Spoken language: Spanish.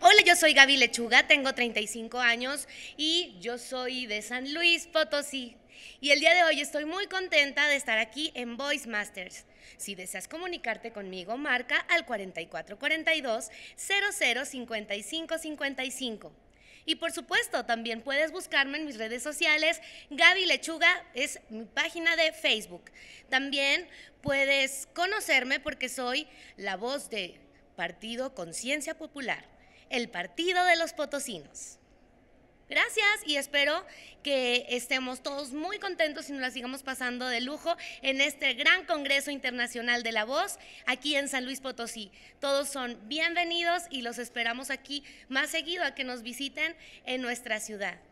Hola, yo soy Gaby Lechuga, tengo 35 años y yo soy de San Luis Potosí. Y el día de hoy estoy muy contenta de estar aquí en Voice Masters. Si deseas comunicarte conmigo, marca al 4442 005555. Y por supuesto, también puedes buscarme en mis redes sociales. Gaby Lechuga es mi página de Facebook. También puedes conocerme porque soy la voz de Partido Conciencia Popular el partido de los potosinos. Gracias y espero que estemos todos muy contentos y nos la sigamos pasando de lujo en este gran Congreso Internacional de la Voz aquí en San Luis Potosí. Todos son bienvenidos y los esperamos aquí más seguido a que nos visiten en nuestra ciudad.